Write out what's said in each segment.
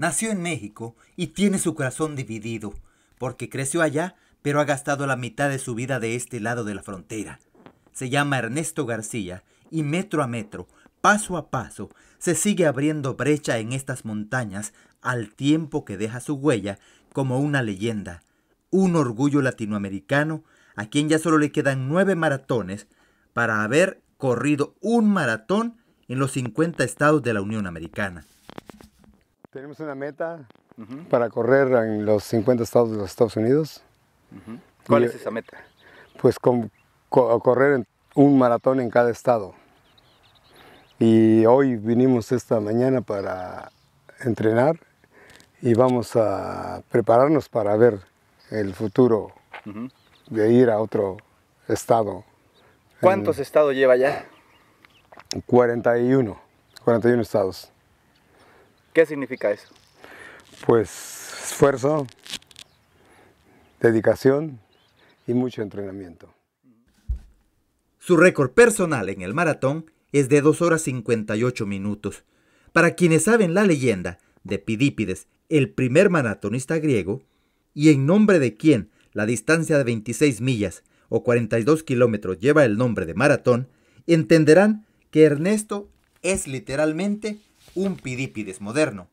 Nació en México y tiene su corazón dividido, porque creció allá, pero ha gastado la mitad de su vida de este lado de la frontera. Se llama Ernesto García y metro a metro, paso a paso, se sigue abriendo brecha en estas montañas al tiempo que deja su huella como una leyenda, un orgullo latinoamericano a quien ya solo le quedan nueve maratones para haber corrido un maratón en los 50 estados de la Unión Americana. Tenemos una meta para correr en los 50 estados de los Estados Unidos. ¿Cuál es esa meta? Pues correr un maratón en cada estado. Y hoy vinimos esta mañana para entrenar y vamos a prepararnos para ver el futuro de ir a otro estado. ¿Cuántos estados lleva ya? 41, 41 estados. ¿Qué significa eso? Pues esfuerzo, dedicación y mucho entrenamiento. Su récord personal en el maratón es de 2 horas 58 minutos. Para quienes saben la leyenda de Pidípides, el primer maratonista griego, y en nombre de quien la distancia de 26 millas o 42 kilómetros lleva el nombre de maratón, entenderán que Ernesto es literalmente un pidípides moderno.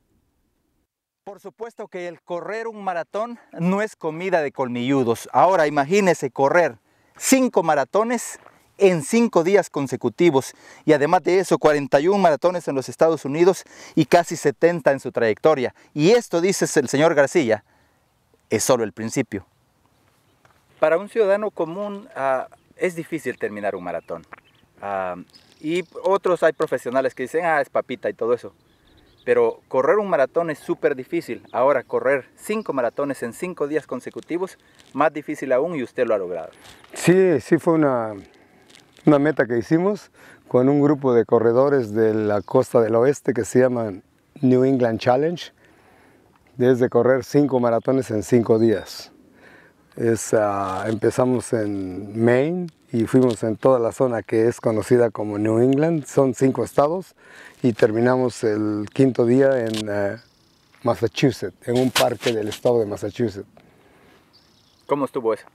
Por supuesto que el correr un maratón no es comida de colmilludos. Ahora imagínese correr cinco maratones en cinco días consecutivos y además de eso 41 maratones en los Estados Unidos y casi 70 en su trayectoria. Y esto, dice el señor García, es solo el principio. Para un ciudadano común ah, es difícil terminar un maratón. Ah, y otros hay profesionales que dicen, ah, es papita y todo eso. Pero correr un maratón es súper difícil. Ahora, correr cinco maratones en cinco días consecutivos, más difícil aún y usted lo ha logrado. Sí, sí fue una, una meta que hicimos con un grupo de corredores de la costa del oeste que se llaman New England Challenge, desde correr cinco maratones en cinco días. Ah, empezamos en Maine y fuimos en toda la zona que es conocida como New England, son cinco estados, y terminamos el quinto día en eh, Massachusetts, en un parque del estado de Massachusetts. ¿Cómo estuvo eso?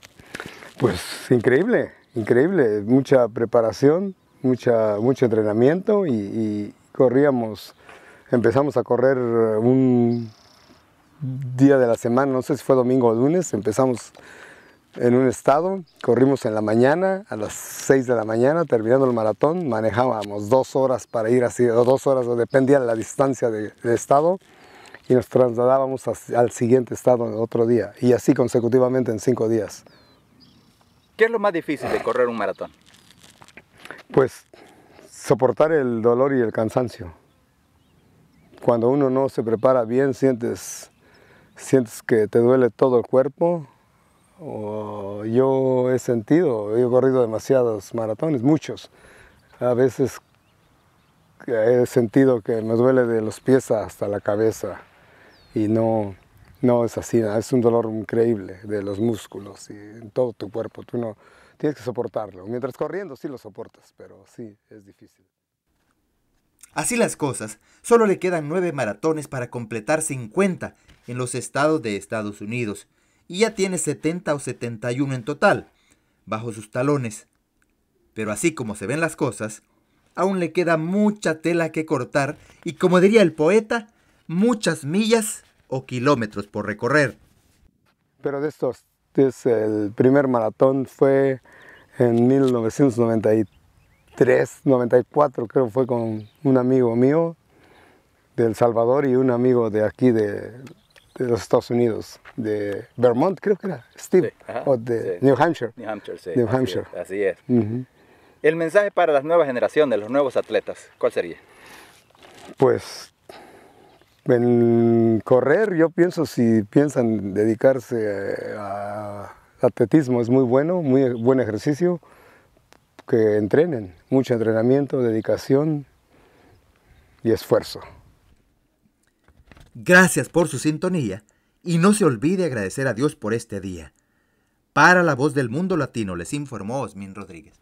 Pues increíble, increíble, mucha preparación, mucha, mucho entrenamiento y, y corríamos, empezamos a correr un día de la semana, no sé si fue domingo o lunes, empezamos en un estado, corrimos en la mañana, a las 6 de la mañana, terminando el maratón, manejábamos dos horas para ir así, o dos horas, dependía la distancia del estado, y nos trasladábamos al siguiente estado el otro día, y así consecutivamente en cinco días. ¿Qué es lo más difícil de correr un maratón? Pues soportar el dolor y el cansancio. Cuando uno no se prepara bien, sientes sientes que te duele todo el cuerpo. yo he sentido, he corrido demasiados maratones, muchos. A veces he sentido que me duele de los pies hasta la cabeza y no, no es así, es un dolor increíble de los músculos y en todo tu cuerpo. Tú no tienes que soportarlo. Mientras corriendo sí lo soportas, pero sí es difícil. Así las cosas, solo le quedan nueve maratones para completar 50 en los estados de Estados Unidos y ya tiene 70 o 71 en total, bajo sus talones. Pero así como se ven las cosas, aún le queda mucha tela que cortar y como diría el poeta, muchas millas o kilómetros por recorrer. Pero de estos, el primer maratón fue en 1993, 94 creo fue con un amigo mío de El Salvador y un amigo de aquí de de los Estados Unidos, de Vermont, creo que era, Steve, o de New Hampshire. New Hampshire, sí. New Hampshire. Así es. El mensaje para las nuevas de los nuevos atletas, ¿cuál sería? Pues en correr, yo pienso, si piensan dedicarse al atletismo, es muy bueno, muy buen ejercicio, que entrenen, mucho entrenamiento, dedicación y esfuerzo. Gracias por su sintonía y no se olvide agradecer a Dios por este día. Para la voz del mundo latino les informó Osmin Rodríguez.